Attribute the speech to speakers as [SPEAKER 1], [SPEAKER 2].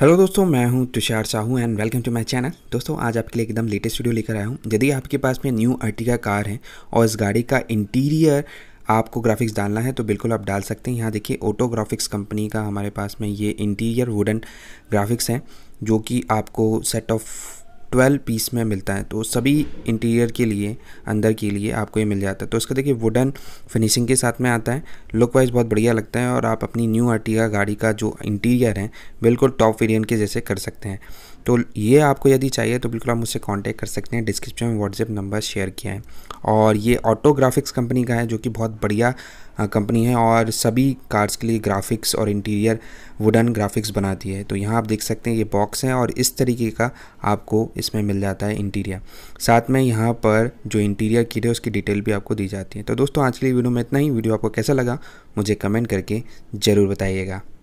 [SPEAKER 1] hello दोस्तों मैं हूं Tushar Sahu and welcome to my channel दोस्तों आज आपके लिए एकदम लेटेस्ट वीडियो लेकर आया हूं यदि आपके पास में न्यू का कार है और इस गाड़ी का इंटीरियर आपको ग्राफिक्स डालना है तो बिल्कुल आप डाल सकते हैं यहाँ देखिए ऑटो ग्राफिक्स कंपनी का हमारे पास में ये इंटीरियर वुडन ग्राफिक्स हैं जो कि आपको सेट ऑफ ट्वेल्व पीस में मिलता है तो सभी इंटीरियर के लिए अंदर के लिए आपको ये मिल जाता है तो इसका देखिए वुडन फिनिशिंग के साथ में आता है लुक वाइज बहुत बढ़िया लगता है और आप अपनी न्यू अर्टिगा गाड़ी का जो इंटीरियर है बिल्कुल टॉप वेरियंट के जैसे कर सकते हैं तो ये आपको यदि चाहिए तो बिल्कुल आप मुझसे कांटेक्ट कर सकते हैं डिस्क्रिप्शन में व्हाट्सएप नंबर शेयर किया है और ये ऑटो ग्राफिक्स कंपनी का है जो कि बहुत बढ़िया कंपनी है और सभी कार्स के लिए ग्राफिक्स और इंटीरियर वुडन ग्राफिक्स बनाती है तो यहाँ आप देख सकते हैं ये बॉक्स है और इस तरीके का आपको इसमें मिल जाता है इंटीरिया साथ में यहाँ पर जो इंटीरिया की है उसकी डिटेल भी आपको दी जाती है तो दोस्तों आज के लिए वीडियो में इतना ही वीडियो आपको कैसा लगा मुझे कमेंट करके ज़रूर बताइएगा